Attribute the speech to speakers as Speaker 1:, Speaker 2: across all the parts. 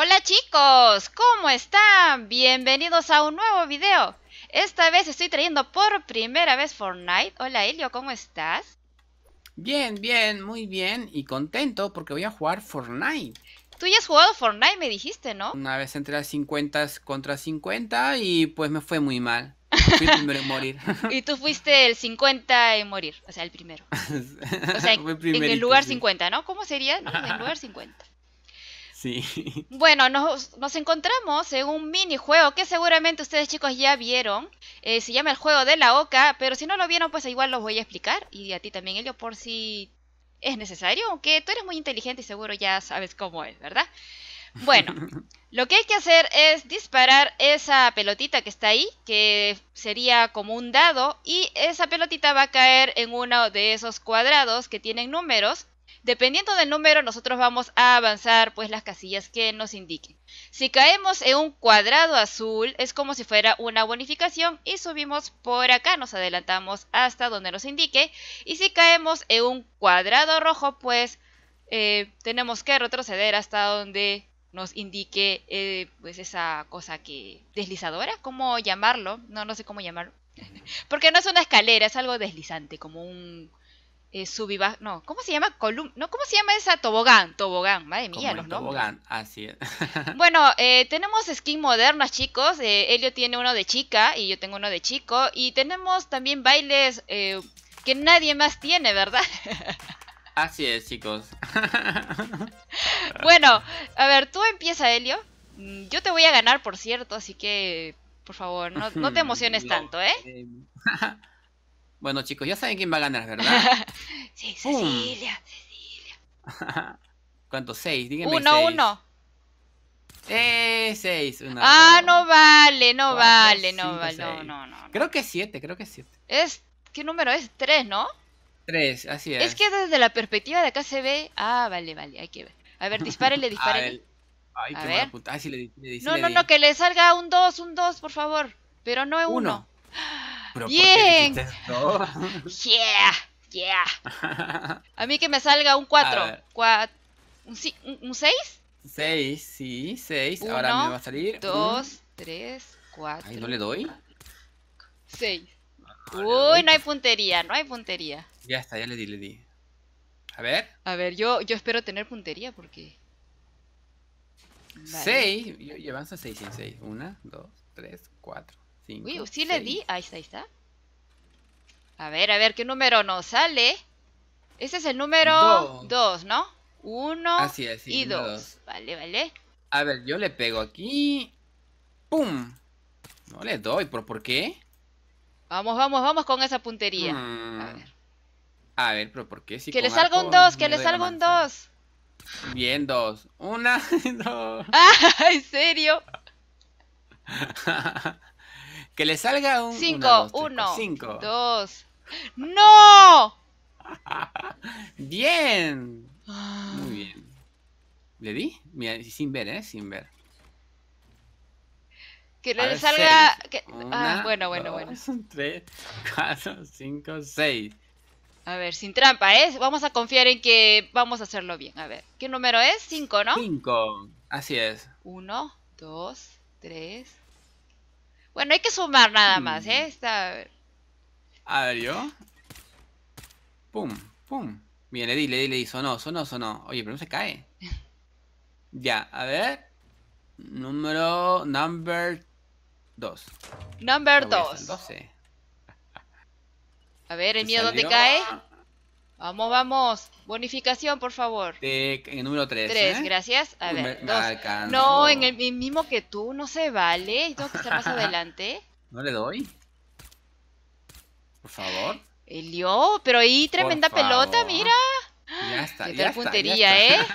Speaker 1: Hola chicos, ¿cómo están? Bienvenidos a un nuevo video. Esta vez estoy trayendo por primera vez Fortnite. Hola Elio, ¿cómo estás?
Speaker 2: Bien, bien, muy bien y contento porque voy a jugar Fortnite.
Speaker 1: Tú ya has jugado Fortnite, me dijiste, ¿no?
Speaker 2: Una vez entre las 50 contra 50 y pues me fue muy mal. Fui el primero en morir.
Speaker 1: y tú fuiste el 50 en morir, o sea, el primero.
Speaker 2: O sea, en, el lugar 50,
Speaker 1: ¿no? ¿Cómo sería? en el lugar 50.
Speaker 2: Sí.
Speaker 1: Bueno, nos, encontramos en un minijuego que seguramente ustedes chicos ya vieron. Eh, se llama el juego de la oca, pero si no lo vieron, pues igual los voy a explicar. Y a ti también, Elio, por si es necesario, aunque tú eres muy inteligente y seguro ya sabes cómo es, ¿verdad? Bueno, lo que hay que hacer es disparar esa pelotita que está ahí, que sería como un dado, y esa pelotita va a caer en uno de esos cuadrados que tienen números, Dependiendo del número, nosotros vamos a avanzar pues las casillas que nos indiquen. Si caemos en un cuadrado azul, es como si fuera una bonificación y subimos por acá, nos adelantamos hasta donde nos indique. Y si caemos en un cuadrado rojo, pues eh, tenemos que retroceder hasta donde nos indique eh, pues esa cosa que deslizadora, ¿cómo llamarlo? No, no sé cómo llamarlo. Porque no es una escalera, es algo deslizante, como un eh, no, ¿cómo se llama? Colum no, ¿cómo se llama esa tobogán? Tobogán, madre mía, los Tobogán,
Speaker 2: así es.
Speaker 1: bueno, eh, tenemos skin modernas, chicos. Eh, Elio tiene uno de chica y yo tengo uno de chico. Y tenemos también bailes eh, que nadie más tiene, ¿verdad?
Speaker 2: así es, chicos.
Speaker 1: bueno, a ver, tú empieza, Elio. Mm, yo te voy a ganar, por cierto, así que, por favor, no, no te emociones tanto,
Speaker 2: ¿eh? Bueno, chicos, ya saben quién va a ganar, ¿verdad?
Speaker 1: sí, Cecilia,
Speaker 2: Cecilia. ¿Cuánto? ¿Seis? Díganme uno, seis. uno. Eh, seis. ah,
Speaker 1: no vale, no vale, no vale. No, no,
Speaker 2: no, Creo que siete, creo que siete.
Speaker 1: Es, ¿qué número es? Tres, ¿no?
Speaker 2: Tres, así es. Es que
Speaker 1: desde la perspectiva de acá se ve. Ah, vale, vale, hay que ver. A ver, dispárele, ah, dispárele.
Speaker 2: Ay, qué ver. Puta. sí, le, le, no, no, no,
Speaker 1: que le salga un dos, un dos, por favor. Pero no es uno.
Speaker 2: Bien.
Speaker 1: A mí que me salga un 4. ¿Un 6? ¿Un 6?
Speaker 2: 6, sí, 6. Ahora me va a salir. 2,
Speaker 1: 3, 4. Ahí no le doy. 6. Uy, no hay puntería, no hay puntería.
Speaker 2: Ya está, ya le di, le di. A ver.
Speaker 1: A ver, yo, yo espero tener puntería porque.
Speaker 2: 6. Vale. 6 en 6. 1, 2, 3, 4. Uy,
Speaker 1: sí le di. Ahí está, ahí está. A ver, a ver, ¿qué número nos sale? Ese es el número 2, ¿no? 1 y 2. Vale, vale.
Speaker 2: A ver, yo le pego aquí. ¡Pum! No le doy, ¿pero por qué?
Speaker 1: Vamos, vamos, vamos con esa puntería.
Speaker 2: Mm. A ver. A ver, pero ¿por qué? Si que le salga un 2, que le salga un 2. Bien, 2. Una, dos.
Speaker 1: ¡Ah! ¿En serio?
Speaker 2: Que le salga un. 5, 1, 5,
Speaker 1: 2. ¡No!
Speaker 2: bien. Ah. Muy bien. ¿Le di? Mira, sin ver, ¿eh? Sin ver.
Speaker 1: Que le salga. Que... ah, bueno, bueno, Son
Speaker 2: 3, 4, 5, 6.
Speaker 1: A ver, sin trampa, ¿eh? Vamos a confiar en que vamos a hacerlo bien. A ver, ¿qué número es? 5, ¿no?
Speaker 2: 5, así es.
Speaker 1: 1, 2, 3, bueno, hay que sumar nada mm. más, ¿eh? Está...
Speaker 2: A ver, yo. Pum, pum. viene le di, le di, le di. Sonó, sonó, sonó. Oye, pero no se cae. Ya, a ver. Número. Number Dos
Speaker 1: Number dos 12. A ver, el mío, ¿dónde cae? Vamos, vamos. Bonificación, por favor.
Speaker 2: En el número 3. 3, ¿eh? gracias. A ver, dos. No,
Speaker 1: en el mismo que tú, no se vale. Tengo que estar más adelante. No le doy. Por favor. Elió, pero ahí tremenda pelota, mira. Ya está, Qué ya puntería, ¿eh?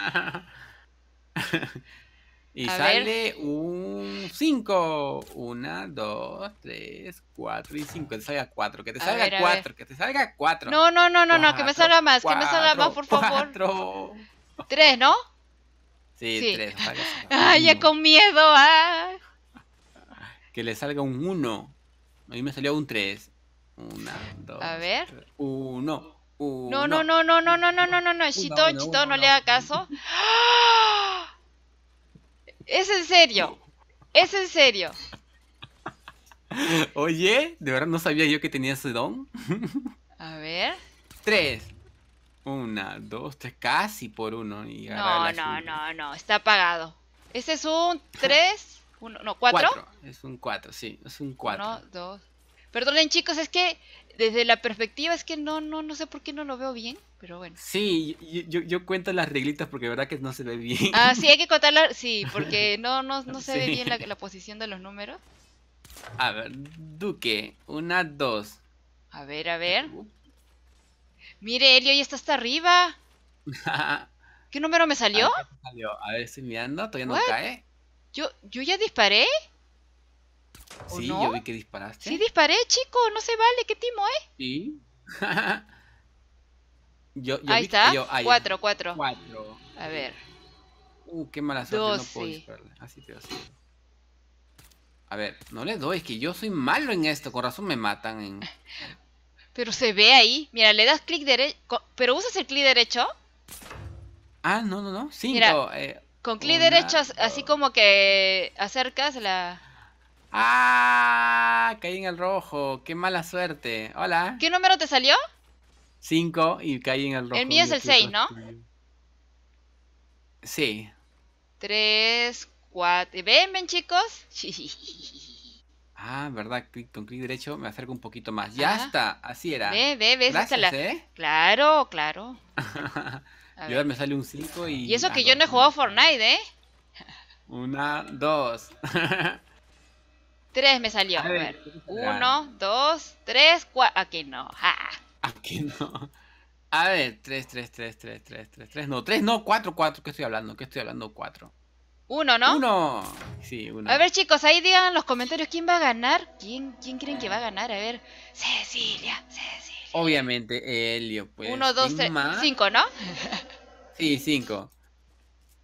Speaker 2: Y sale un 5. 1, 2, 3, 4 y 5. Que te salga 4. Que te salga 4. Que te salga 4. No, no, no, no, no. Que me salga más. que me salga más, por favor. 4. 3, ¿no? Sí, 3.
Speaker 1: Ay, ya con miedo. Ah.
Speaker 2: Que le salga un 1. A mí me salió un 3. 1, 2. A ver. 1. No, no, no, no,
Speaker 1: no, no, no, no, no, no. Chito, chito, no le haga caso. Es en serio. Es en serio.
Speaker 2: Oye, de verdad no sabía yo que tenía ese don. A ver. Tres. Una, dos, tres, casi por uno. Y no, no,
Speaker 1: no, no, está apagado. Ese es un tres, uno, no, cuatro.
Speaker 2: Es un cuatro, sí, es un cuatro. Uno,
Speaker 1: dos. Perdonen chicos, es que desde la perspectiva es que no, no, no sé por qué no lo veo bien pero bueno.
Speaker 2: Sí, yo, cuento las reglitas porque verdad que no se ve bien. Ah, sí,
Speaker 1: hay que contarlas, sí, porque no, no, se ve bien la, posición de los números.
Speaker 2: A ver, Duque, una, dos.
Speaker 1: A ver, a ver. Uh. Mire, Elio, ya está hasta arriba. ¿Qué número me salió? A
Speaker 2: ver, A ver estoy mirando, todavía no cae.
Speaker 1: ¿Yo, ¿Yo ya disparé?
Speaker 2: Sí, yo vi que disparaste. Sí,
Speaker 1: disparé, chico, no se vale, qué timo, ¿eh?
Speaker 2: Sí. Yo, ahí está. Ah, cuatro, cuatro. Cuatro. A ver. Uh, qué mala suerte. No puedo Así te A ver, no le doy, es que yo soy malo en esto. Con razón me matan. En...
Speaker 1: Pero se ve ahí. Mira, le das clic derecho. Pero usas el clic derecho.
Speaker 2: Ah, no, no, no. cinco eh,
Speaker 1: con clic derecho, así como que acercas la.
Speaker 2: ¡Ah! Caí en el rojo. ¡Qué mala suerte! Hola. ¿Qué
Speaker 1: número te salió?
Speaker 2: 5 y cae en el rojo. El mío es el 6, ¿no? Sí.
Speaker 1: 3, 4. ¿Ven, ven, chicos?
Speaker 2: ah, verdad, clic, con clic derecho me acerco un poquito más. Ya está, así era. Ve, ve, ves Gracias, la... ¿eh?
Speaker 1: Claro, claro.
Speaker 2: A ver, me sale un 5 y. Y eso que yo no he jugado
Speaker 1: Fortnite, ¿eh?
Speaker 2: Una, dos.
Speaker 1: 3 me salió. A ver, 1 2 3 4, tres, cuatro. Aquí no. Ja
Speaker 2: qué no. A ver, 3, 3, 3, 3, 3, 3, 3. No, 3, no, 4, 4. ¿Qué estoy hablando? ¿Qué estoy hablando? 4.
Speaker 1: Uno, ¿no? Uno.
Speaker 2: Sí, uno. A ver,
Speaker 1: chicos, ahí digan en los comentarios quién va a ganar. ¿Quién, quién creen que va a ganar? A ver. Cecilia,
Speaker 2: Cecilia. Obviamente, Helio, pues. Uno, dos, tres. Cinco,
Speaker 1: ¿no?
Speaker 2: Sí, cinco.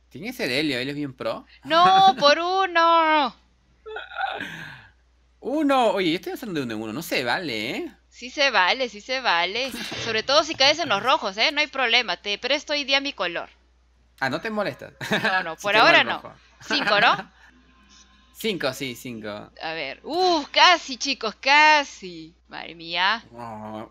Speaker 2: Tiene que ser Helio, Helio es bien pro. No, por uno. uno. Oye, yo estoy haciendo de uno en uno. No se vale, ¿eh?
Speaker 1: Sí se vale, sí se vale. Sobre todo si caes en los rojos, ¿eh? No hay problema. Te presto hoy día mi color.
Speaker 2: Ah, no te molestas. No, no, por ahora no. Cinco, ¿no? Cinco, sí, cinco.
Speaker 1: A ver. Uf, casi, chicos, casi. Madre mía.
Speaker 2: Oh,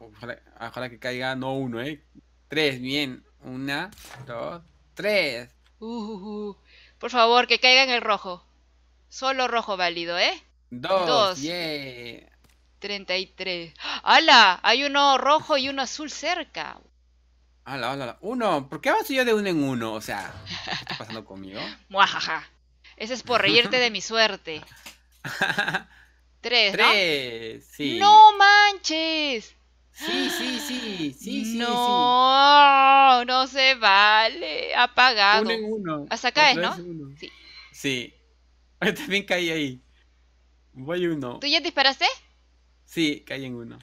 Speaker 2: ojalá, que caiga no uno, ¿eh? Tres, bien. Una, dos, tres.
Speaker 1: Uh, uh, uh, Por favor, que caiga en el rojo. Solo rojo válido, ¿eh? Dos. Dos. 33. ¡Hala! Hay uno rojo y uno azul cerca.
Speaker 2: ¡Hala, hala, Uno. ¿Por qué vas yo de uno en uno? O sea, ¿qué está pasando conmigo?
Speaker 1: ¡Muajaja! Ese es por reírte de mi suerte. Tres, ¿no?
Speaker 2: Tres, sí.
Speaker 1: ¡No manches!
Speaker 2: Sí, sí, sí, sí, sí.
Speaker 1: No, sí. no se vale. Apagado. Uno en uno. Hasta es, ¿no?
Speaker 2: Sí. Sí. Yo también caí ahí. Voy uno. ¿Tú ya disparaste? Sí, caí en uno.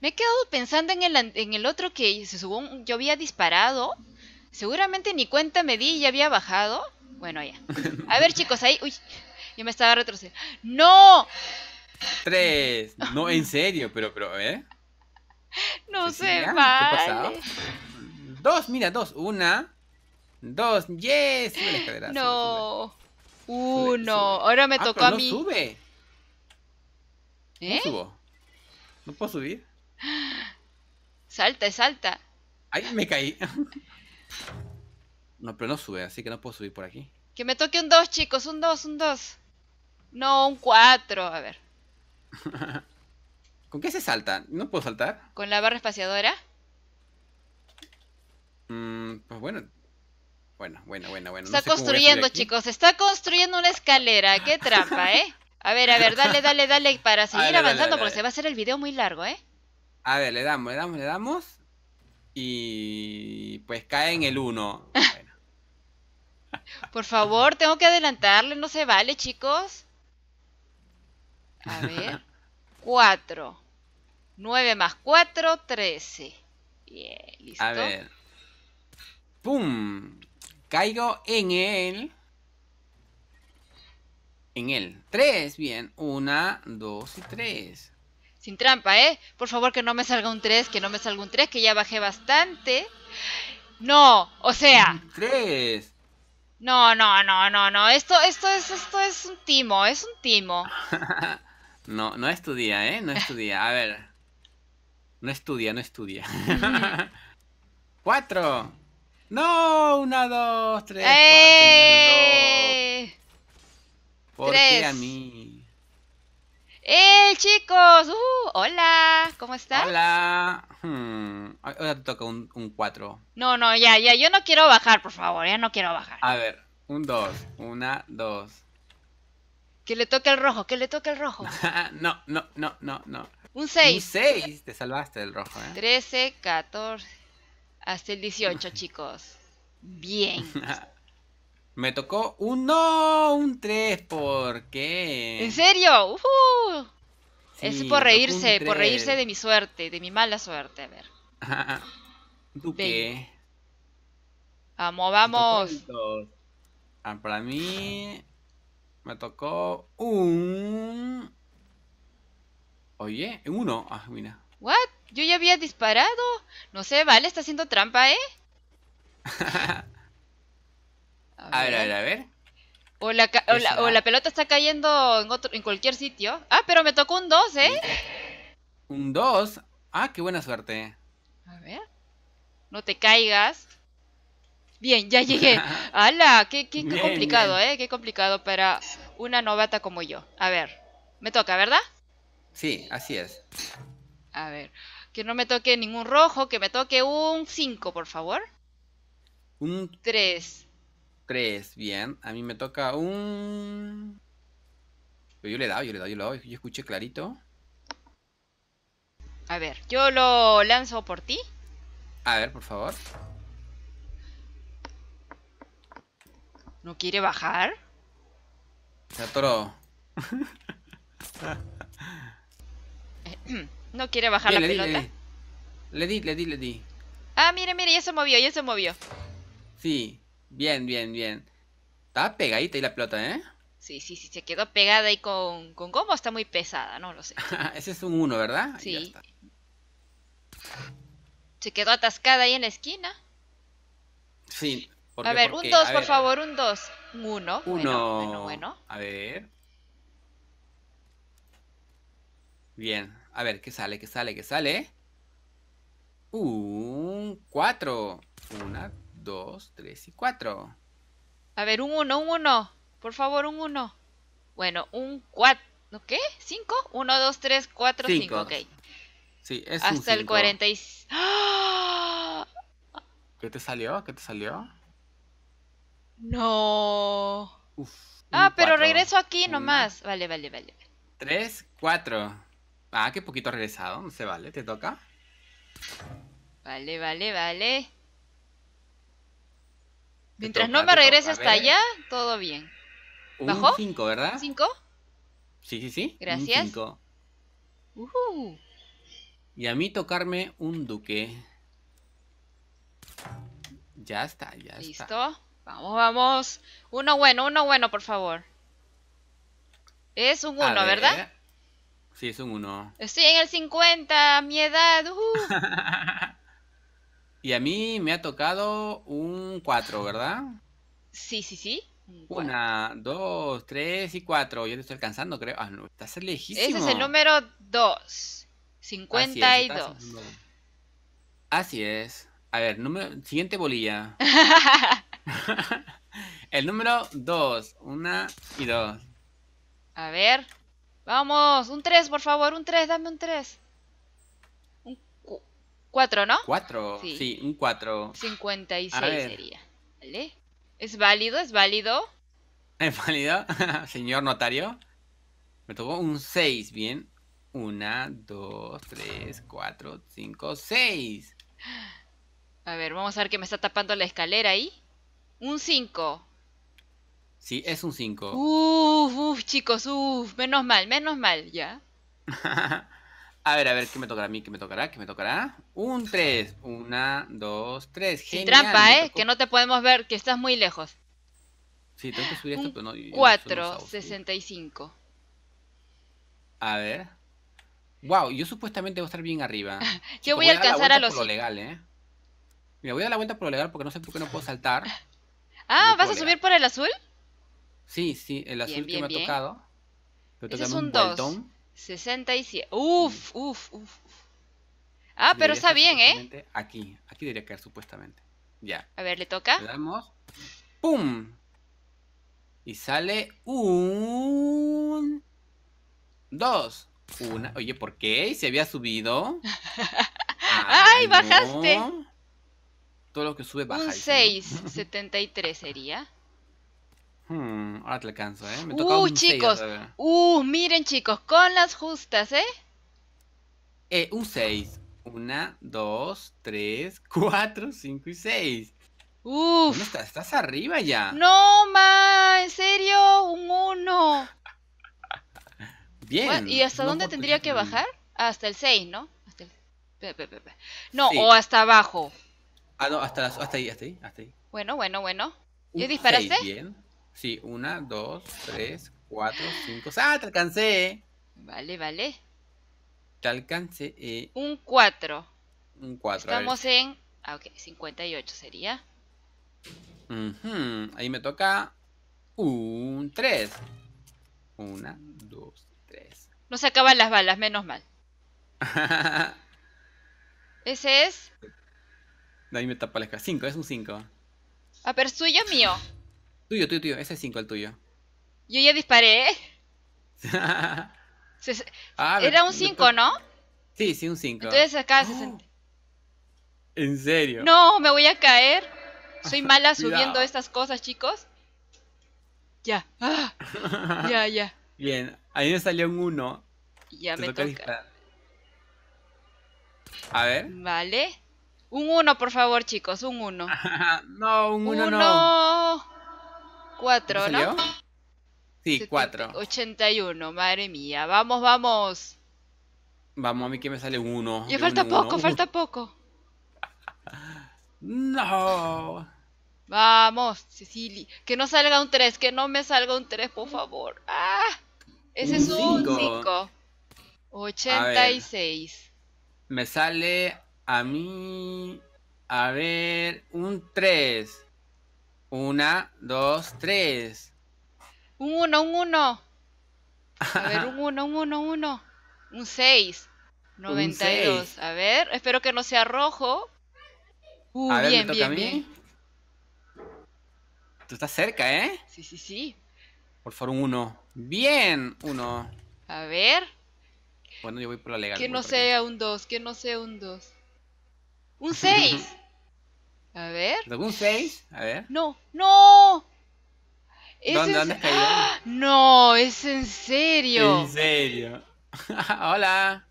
Speaker 1: Me he quedado pensando en el, en el otro que según yo había disparado. Seguramente ni cuenta me di y ya había bajado. Bueno, ya. A ver, chicos, ahí. Uy, yo me estaba retrocediendo. ¡No!
Speaker 2: Tres. No, en serio, pero, pero, ¿eh?
Speaker 1: No sé, vale.
Speaker 2: Dos, mira, dos. Una. Dos. Yes.
Speaker 1: no. Uno. Ahora me ah, tocó a mí. No sube.
Speaker 2: No ¿Eh? No puedo subir.
Speaker 1: Salta, salta.
Speaker 2: Ay, me caí. No, pero no sube, así que no puedo subir por aquí.
Speaker 1: Que me toque un 2, chicos. Un 2, un 2. No, un 4. A ver.
Speaker 2: ¿Con qué se salta? ¿No puedo saltar?
Speaker 1: ¿Con la barra espaciadora?
Speaker 2: Mm, pues bueno. Bueno, bueno, bueno, bueno. Está construyendo, chicos.
Speaker 1: Está construyendo una escalera. Qué trampa, ¿eh? A ver, a ver, dale, dale, dale para seguir avanzando porque se va a hacer el video muy largo, ¿eh?
Speaker 2: A ver, le damos, le damos, le damos. Y pues cae en el 1.
Speaker 1: Por favor, tengo que adelantarle, no se vale, chicos. A ver. 4. 9 más 4, 13.
Speaker 2: Bien, listo. A ver. ¡Pum! Caigo en él. El en el 3, bien. 1, 2 y 3.
Speaker 1: Sin trampa, ¿eh? Por favor, que no me salga un 3, que no me salga un 3, que ya bajé bastante. No, o sea.
Speaker 2: 3.
Speaker 1: No, no, no, no, no. Esto, esto es, esto es un timo, es un timo.
Speaker 2: no, no estudia, ¿eh? No estudia. A ver. No estudia, no estudia. 4 ¡No! 1, 2, 3, ¡Eh! cuatro! ¿Por qué a mí?
Speaker 1: ¡Eh, chicos! Uh, ¡Hola! ¿Cómo estás? Hola.
Speaker 2: Hmm. Ahora te toca un 4.
Speaker 1: No, no, ya, ya. Yo no quiero bajar, por favor. Ya no quiero bajar.
Speaker 2: A ver, un 2. Una, dos.
Speaker 1: Que le toque el rojo, que le toque el rojo.
Speaker 2: no, no, no, no, no. Un 6. Un 6. Te salvaste del rojo, ¿eh?
Speaker 1: 13, 14. Hasta el 18, chicos.
Speaker 2: Bien. Me tocó un no, un 3, ¿por qué?
Speaker 1: ¿En serio?
Speaker 2: es por reírse, por reírse de
Speaker 1: mi suerte, de mi mala suerte, a ver.
Speaker 2: ¿Tú qué?
Speaker 1: Vamos, vamos.
Speaker 2: Ah, para mí me tocó un... Oye, uno. Ah, mira.
Speaker 1: ¿What? ¿Yo ya había disparado? No sé, vale, está haciendo trampa, ¿eh?
Speaker 2: A, ver, a ver, a ver.
Speaker 1: O la, pelota está cayendo en, en cualquier sitio. Ah, pero me tocó un 2, ¿eh?
Speaker 2: ¿Un 2? Ah, qué buena suerte.
Speaker 1: A ver. No te caigas. Bien, ya llegué. ¡Hala! Qué, qué, complicado, ¿eh? Qué complicado para una novata como yo. A ver, me toca, ¿verdad?
Speaker 2: Sí, así es.
Speaker 1: A ver, que no me toque ningún rojo, que me toque un 5, por favor. Un 3.
Speaker 2: Tres, bien. A mí me toca un... Pues yo le he dado, yo le he dado, yo le he dado. Yo escuché clarito.
Speaker 1: A ver, yo lo lanzo por ti.
Speaker 2: A ver, por favor.
Speaker 1: ¿No quiere bajar?
Speaker 2: Se atoró.
Speaker 1: ¿No quiere bajar la pelota? le, di.
Speaker 2: le di, le di, le di.
Speaker 1: Ah, mire, mire, ya se movió, ya se movió.
Speaker 2: Sí. Bien, bien, bien. Estaba pegadita ahí la pelota, ¿eh?
Speaker 1: Sí, sí, sí, se quedó pegada ahí con, con está muy pesada, no lo sé.
Speaker 2: Ese es un 1, ¿verdad? Sí.
Speaker 1: Se quedó atascada ahí en la esquina.
Speaker 2: Sí. a ver, un dos, por
Speaker 1: favor, un dos. Un uno. Uno. Bueno, bueno,
Speaker 2: A ver. Bien. A ver, ¿qué sale? ¿Qué sale? ¿Qué sale? Un cuatro. Una 2, 3 y 4.
Speaker 1: A ver, un 1, un 1. Por favor, un 1. Bueno, un 4. ¿Qué? ¿5? 1, 2, 3, 4, 5. Ok.
Speaker 2: Sí, es Hasta el 40
Speaker 1: ¡Ah!
Speaker 2: ¿Qué te salió? ¿Qué te salió?
Speaker 1: No. Uf, ah, pero regreso aquí nomás. Vale, vale, vale.
Speaker 2: 3, 4. Ah, qué poquito ha regresado. No se vale, te toca.
Speaker 1: Vale, vale, vale.
Speaker 2: Mientras no me regrese hasta allá,
Speaker 1: todo bien.
Speaker 2: ¿Bajó? Un 5, ¿verdad? ¿5? Sí, sí, sí. Gracias. Un 5.
Speaker 1: Uh
Speaker 2: Y a mí tocarme un duque. Ya está, ya está. ¿Listo?
Speaker 1: Vamos, vamos. Uno bueno, uno bueno, por favor. Es un 1, ¿verdad?
Speaker 2: Sí, es un 1.
Speaker 1: Estoy en el 50, mi edad. Uh
Speaker 2: Y a mí me ha tocado un 4, ¿verdad?
Speaker 1: Sí, sí, sí.
Speaker 2: Una, dos, tres y cuatro. Yo le estoy alcanzando, creo. Ah, no, estás lejísimo. Ese es el
Speaker 1: número 2. 52. Así
Speaker 2: es, Así es. A ver, siguiente bolilla. el número 2. Una y dos.
Speaker 1: A ver. Vamos, un 3, por favor, un 3, dame un 3. 4, ¿no? 4, sí.
Speaker 2: un 4.
Speaker 1: 56 sería. ¿Vale? ¿Es válido? ¿Es válido?
Speaker 2: ¿Es válido? Señor notario. Me tocó un 6, bien. 1, 2, 3, 4, 5, 6.
Speaker 1: A ver, vamos a ver que me está tapando la escalera ahí. Un 5.
Speaker 2: Sí, es un 5.
Speaker 1: Uf, uf, chicos, uf. Menos mal, menos mal, ya.
Speaker 2: A ver, a ver, ¿qué me tocará a mí? ¿Qué me tocará? ¿Qué me tocará? Un 3. 1, 2, 3, Genial. Sin trampa, ¿eh?
Speaker 1: Que no te podemos ver, que estás muy lejos.
Speaker 2: Sí, tengo que subir esto, pero no. 4,
Speaker 1: 65.
Speaker 2: A ver. Wow, yo supuestamente voy a estar bien arriba. yo voy, a alcanzar a, a los. Por lo legal, ¿eh? Mira, voy a dar la vuelta por lo legal porque no sé por qué no puedo saltar.
Speaker 1: Ah, ¿vas a subir por el azul?
Speaker 2: Sí, sí, el azul que me ha tocado. es un 2.
Speaker 1: 67. Mm. Uf, uf, uf. Ah, pero está bien, ¿eh?
Speaker 2: Aquí, aquí debería caer supuestamente. Ya.
Speaker 1: A ver, le toca. Le
Speaker 2: damos. ¡Pum! Y sale un... Dos. Una. Oye, ¿por qué? ¿Se había subido? ¡Ay, bajaste! Todo lo que sube baja. Un
Speaker 1: 6, 73 sería.
Speaker 2: Hmm, ahora te alcanzo, ¿eh? Me uh, chicos. 6,
Speaker 1: uh, miren, chicos, con las justas, ¿eh?
Speaker 2: eh un 6. 1, 2, 3, 4, 5 y 6. Uf. Está, estás, arriba ya.
Speaker 1: No, ma, en serio, un 1.
Speaker 2: Bien. ¿Y hasta dónde tendría que bajar?
Speaker 1: Hasta el 6, ¿no? Hasta el... No,
Speaker 2: o hasta abajo. Ah, no, hasta, hasta ahí, hasta ahí, hasta ahí.
Speaker 1: Bueno, bueno, bueno.
Speaker 2: ¿Ya disparaste? bien. Sí, una, dos, tres, cuatro, cinco. ¡Ah, te alcancé! ¿eh? Vale, vale. Te alcancé. Eh. Un cuatro Un cuatro Estamos
Speaker 1: en. Ah, ok,
Speaker 2: 58 sería. Ahí me toca un tres Una, dos, tres.
Speaker 1: No se acaban las balas, menos mal. Ese es.
Speaker 2: Ahí me tapa la Cinco, es un cinco
Speaker 1: Ah, pero suyo mío.
Speaker 2: Tuyo, tuyo, tuyo. Ese es 5 el tuyo.
Speaker 1: Yo ya disparé. ¿eh?
Speaker 2: Ah, era un 5, ¿no? Sí, sí, un 5. Entonces
Speaker 1: acá se 60.
Speaker 2: ¿En serio?
Speaker 1: No, me voy a caer. Soy mala subiendo estas cosas, chicos. Ya. ya, ya.
Speaker 2: Bien, ahí me salió un 1. Ya me toca. A ver.
Speaker 1: Vale. Un 1, por favor, chicos, un 1. no, un 1 no. Cuatro, ¿no?
Speaker 2: Sí, 4.
Speaker 1: 81, madre mía. Vamos, vamos.
Speaker 2: Vamos, a mí que me sale uno. Ya falta poco, falta
Speaker 1: poco. no. Vamos, Cecily. Que no salga un 3, que no me salga un 3, por favor. Ah, ese es un 5. 86.
Speaker 2: Me sale a mí, a ver, un 3. Una, dos, tres. Un
Speaker 1: uno, un uno. A ver, un uno, un uno, uno. Un seis. Noventa y dos, A ver, espero que no sea rojo. Uh, bien, bien, bien.
Speaker 2: Tú estás cerca, ¿eh? Sí, sí, sí. Por favor, un uno. Bien, uno. A ver. Bueno, yo voy por la legal. Que no
Speaker 1: sea un dos, que no sea un dos
Speaker 2: Un seis A ver. ¿Algún 6? A ver.
Speaker 1: No, no. ¿Dónde,
Speaker 2: está ¡Ah!
Speaker 1: No, es en serio. En
Speaker 2: serio. Hola.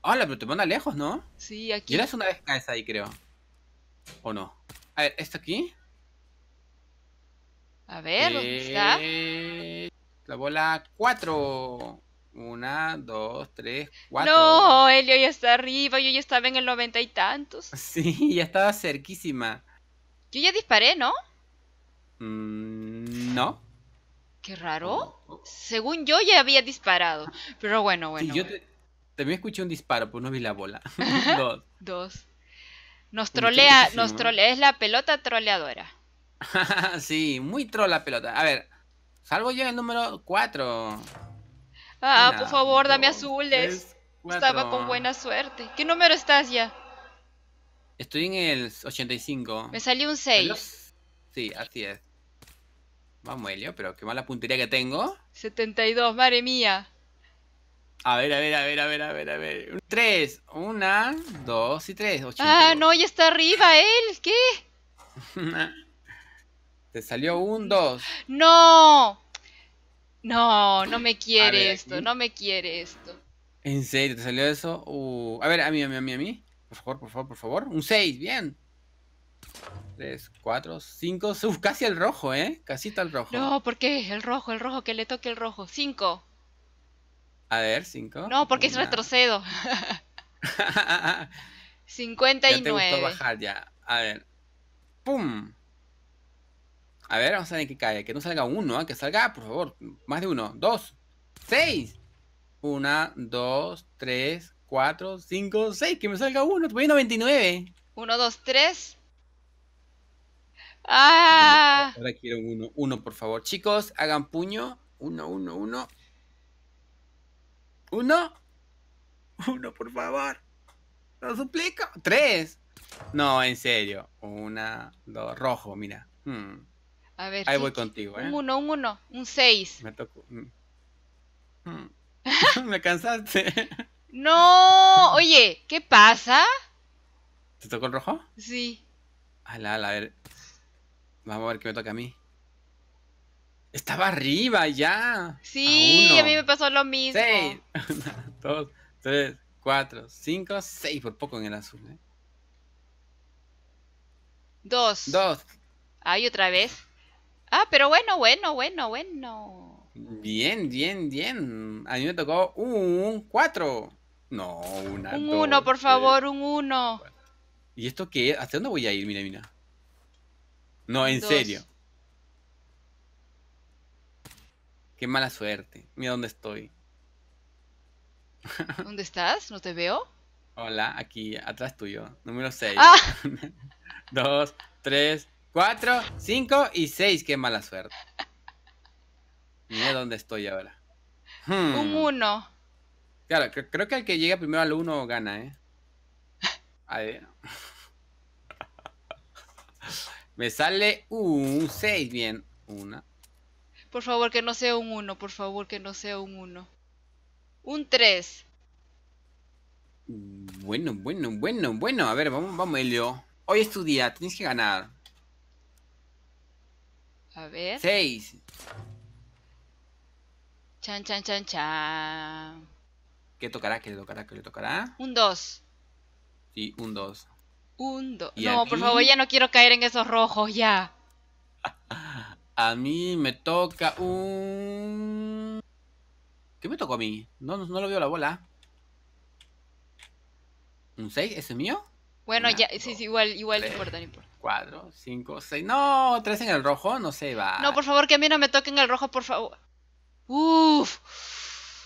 Speaker 2: Hola, pero te manda lejos, ¿no?
Speaker 1: Sí, aquí. hace una
Speaker 2: vez caes ahí, creo. ¿O no? A ver, ¿esto aquí?
Speaker 1: A ver, ¿dónde está?
Speaker 2: Eh, la bola 4. 1, 2, 3, 4. No,
Speaker 1: Elio, ya está arriba, yo ya estaba en el noventa y tantos.
Speaker 2: Sí, ya estaba cerquísima.
Speaker 1: Yo ya disparé, ¿no?
Speaker 2: Mm, no.
Speaker 1: Qué raro. Según yo ya había disparado. Pero bueno, bueno. yo te,
Speaker 2: también escuché un disparo, pero pues no vi la bola. Dos. Dos. Nos trolea, nos trolea,
Speaker 1: es la pelota troleadora.
Speaker 2: sí, muy trola la pelota. A ver, salvo yo en el número cuatro
Speaker 1: Ah, por favor, dame azules. Estaba con buena suerte. ¿Qué número estás ya?
Speaker 2: Estoy en el 85. Me
Speaker 1: salió un 6.
Speaker 2: Sí, así es. Vamos, Helio, pero qué mala puntería que tengo.
Speaker 1: 72, madre mía.
Speaker 2: A ver, a ver, a ver, a ver, a ver, a ver. 3, 1, 2 y 3.
Speaker 1: Ah, no, ya está arriba él. ¿Qué?
Speaker 2: Te salió un 2.
Speaker 1: No. No, no me quiere esto, no me quiere esto.
Speaker 2: ¿En serio te salió eso? Uh, a ver, a mí, a mí, a mí, a mí. Por favor, por favor, por favor. Un 6, bien. 3, 4, 5. Uf, casi el rojo, ¿eh? Casi está el rojo. No,
Speaker 1: ¿por qué? El rojo, el rojo, que le toque el rojo. 5.
Speaker 2: A ver, 5. No, porque Una. es retrocedo.
Speaker 1: 59. Ya te bajar
Speaker 2: ya. A ver. ¡Pum! A ver, vamos a ver qué cae. Que no salga uno, ¿ah? que salga, por favor, más de uno. Dos, seis. Una, dos, tres, 4, 5, 6, que me salga uno, voy a 99. 1, 2, 3.
Speaker 1: Ahora
Speaker 2: quiero uno, uno, por favor. Chicos, hagan puño. Uno, uno, uno. Uno. Uno, por favor. Lo suplico. Tres. No, en serio. Una, dos, rojo, mira. Hmm.
Speaker 1: A ver. Ahí voy contigo, ¿eh? Un uno, un uno, un seis.
Speaker 2: Me tocó. Hmm. Hmm. Me cansaste.
Speaker 1: No, oye, ¿qué pasa?
Speaker 2: ¿Te tocó el rojo? Sí. Ala, ala, a ver. Vamos a ver qué me toca a mí. Estaba arriba ya.
Speaker 1: Sí, a, mí me pasó lo mismo. Seis.
Speaker 2: dos, tres, cuatro, cinco, seis. Por poco en el azul, ¿eh?
Speaker 1: Dos. Dos. Ay, otra vez. Ah, pero bueno, bueno, bueno, bueno.
Speaker 2: Bien, bien, bien. A mí me tocó un 4. No, una. Un 1, por favor,
Speaker 1: un 1.
Speaker 2: ¿Y esto qué ¿Hasta dónde voy a ir? Mira, mira. No, en serio. Qué mala suerte. Mira dónde estoy.
Speaker 1: ¿Dónde estás? ¿No te veo?
Speaker 2: Hola, aquí, atrás tuyo. Número 6. 2, 3, 4, 5 y 6. Qué mala suerte. Mira dónde estoy ahora. Un 1. Hmm. Claro, creo que el que llega primero al 1 gana, ¿eh? A ver. Me sale un 6, bien. Una.
Speaker 1: Por favor, que no sea un 1, por favor, que no sea un 1. Un 3.
Speaker 2: Bueno, bueno, bueno, bueno. A ver, vamos, vamos, Elio. Hoy es tu día, tienes que ganar.
Speaker 1: A ver. 6. Chan, chan, chan, chan.
Speaker 2: ¿Qué tocará? ¿Qué le tocará? ¿Qué le tocará? Un 2. Sí, un 2.
Speaker 1: Un 2. No, por favor, ya no quiero caer en esos rojos, ya.
Speaker 2: a mí me toca un... ¿Qué me tocó a mí? No, no, lo veo la bola. ¿Un 6? ¿Ese es mío?
Speaker 1: Bueno, ya, sí, sí, igual, igual no importa, no importa.
Speaker 2: 4, 5, 6. No, 3 en el rojo, no se va.
Speaker 1: No, por favor, que a mí no me toquen el rojo, por favor.
Speaker 2: Uf.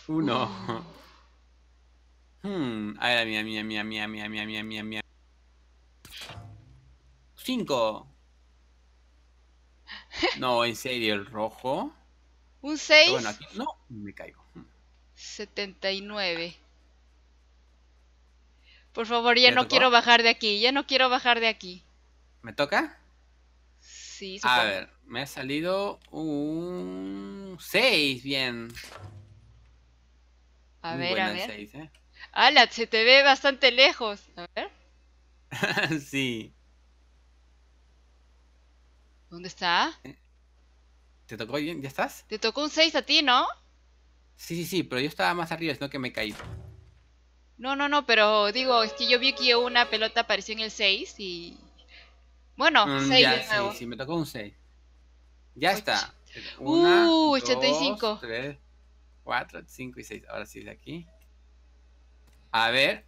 Speaker 2: Uno. Uh, uh. Hmm. A ver, mía, mía, mía, mía, mía, mía, mía, mía, mía. Cinco. No, en serio, el rojo. Un seis? no, me caigo. Hmm.
Speaker 1: Setenta y nueve Por favor, ya no quiero bajar de aquí, ya no quiero bajar de aquí. ¿Me toca? Sí, A ver,
Speaker 2: me ha salido un... 6, bien.
Speaker 1: A ver, a ver. Seis, ¿eh? Ala, se te ve bastante lejos. A
Speaker 2: ver. sí.
Speaker 1: ¿Dónde está? Eh,
Speaker 2: ¿Te tocó bien? ¿Ya estás?
Speaker 1: Te tocó un 6 a ti, ¿no?
Speaker 2: Sí, sí, sí, pero yo estaba más arriba, sino que me caí.
Speaker 1: No, no, no, pero digo, es que yo vi que una pelota apareció en el 6 y... Bueno, 6 mm, Sí,
Speaker 2: me tocó un 6. Ya está. Una, 85. 4, 5 y 6 Ahora sí, de aquí. A ver.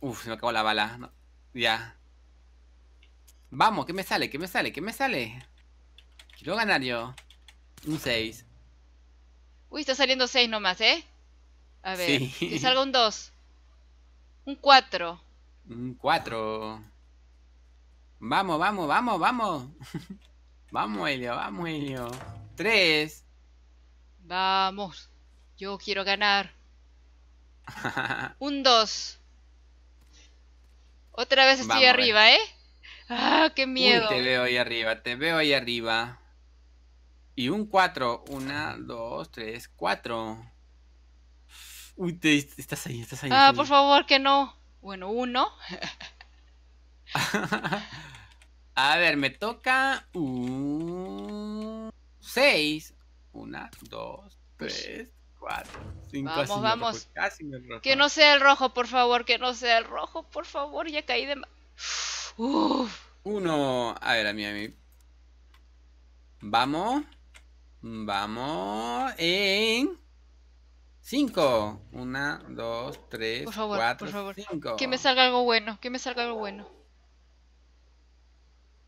Speaker 2: Uf, se me acabó la bala. ya. Vamos, ¿qué me sale? ¿Qué me sale? ¿Qué me sale? Quiero ganar yo. Un 6.
Speaker 1: Uy, está saliendo 6 nomás, ¿eh? A ver, que salga un 2. Un 4.
Speaker 2: Un 4. Vamos, vamos, vamos, vamos. Vamos, Elio, vamos, Elio Tres.
Speaker 1: Vamos. Yo quiero ganar. Un dos. Otra vez estoy arriba, ¿eh? ¡Ah, qué miedo! te
Speaker 2: veo ahí arriba, te veo ahí arriba. Y un cuatro Una, dos, tres, cuatro Uy, te, estás ahí, estás ahí. Ah, por favor,
Speaker 1: que no. Bueno, uno.
Speaker 2: A ver, me toca un 6. 1, 2, 3, 4, 5. Vamos, casi vamos. Rojo, que
Speaker 1: no sea el rojo, por favor. Que no sea el rojo, por favor. Ya caí de.
Speaker 2: Uf. Uno. A ver, a mí, a mí. Vamos. Vamos en 5. 1, 2, 3, 4, 5. Que me
Speaker 1: salga algo bueno, que me salga algo bueno.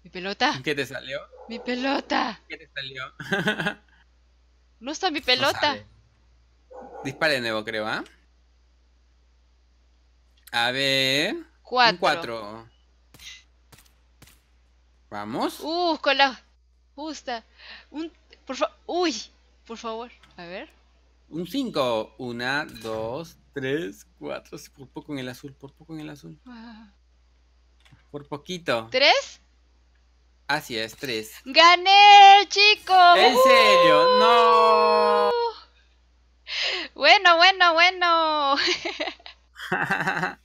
Speaker 2: ¿Mi pelota? ¿Qué te salió?
Speaker 1: ¡Mi pelota! ¿Qué te
Speaker 2: salió?
Speaker 1: ¡No está mi pelota!
Speaker 2: Dispare de nuevo, creo, ¿ah? A ver. Cuatro. Un cuatro. Vamos.
Speaker 1: Uh, con justa. Un. Por fa... Uy, por favor. A ver.
Speaker 2: Un cinco. Una, dos, tres, cuatro. Por poco en el azul, por poco en el azul. Ah. Por poquito. ¿Tres? Así es, tres.
Speaker 1: ¡Gané, chicos! ¿En serio?
Speaker 2: ¡No!
Speaker 1: Bueno, bueno, bueno.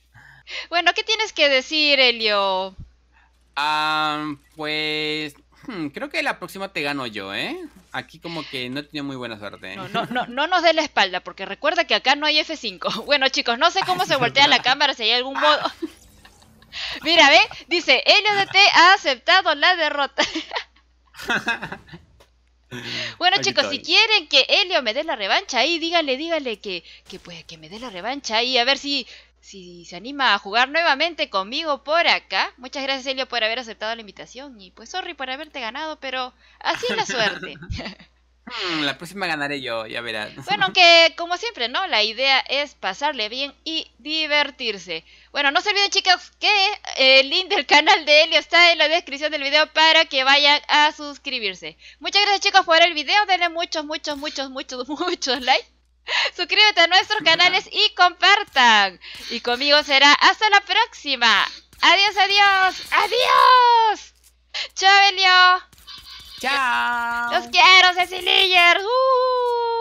Speaker 1: bueno, ¿qué tienes que decir, Elio?
Speaker 2: Um, pues hmm, creo que la próxima te gano yo, ¿eh? Aquí como que no tenía muy buena suerte. No,
Speaker 1: no, no, no nos dé la espalda, porque recuerda que acá no hay F5. Bueno, chicos, no sé cómo se voltea la cámara, si hay algún modo... Ah. Mira, ve, dice, LDT ha aceptado la derrota. Bueno chicos, si quieren que Helio me dé la revancha ahí, díganle, díganle que, que, pues, que me dé la revancha ahí, a ver si, si se anima a jugar nuevamente conmigo por acá. Muchas gracias Helio por haber aceptado la invitación y pues sorry por haberte ganado, pero así es la suerte.
Speaker 2: Mm, la próxima ganaré yo, ya verás. Bueno,
Speaker 1: que como siempre, ¿no? La idea es pasarle bien y divertirse. Bueno, no se olviden, chicos, que el link del canal de Elio está en la descripción del video para que vayan a suscribirse. Muchas gracias, chicos, por el video. Denle muchos, muchos, muchos, muchos, muchos likes. Suscríbete a nuestros canales y compartan. Y conmigo será hasta la próxima. Adiós, adiós, adiós. Chao, Elio. Chao. Los quiero, Cecilia. Uh.